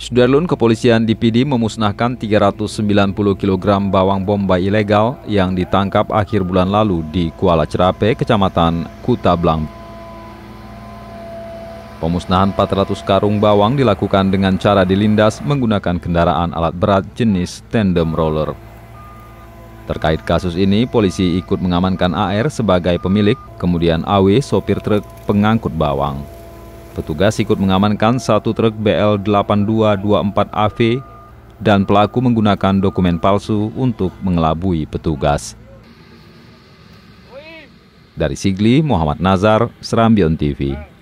Sudarlun kepolisian DPD memusnahkan 390 kg bawang bombay ilegal yang ditangkap akhir bulan lalu di Kuala Cerape, Kecamatan Kuta Blang. Pemusnahan 400 karung bawang dilakukan dengan cara dilindas menggunakan kendaraan alat berat jenis tandem roller. Terkait kasus ini, polisi ikut mengamankan AR sebagai pemilik, kemudian AW sopir truk pengangkut bawang. Petugas ikut mengamankan satu truk BL8224AV dan pelaku menggunakan dokumen palsu untuk mengelabui petugas. Dari Sigli, Muhammad Nazar, Serambion TV.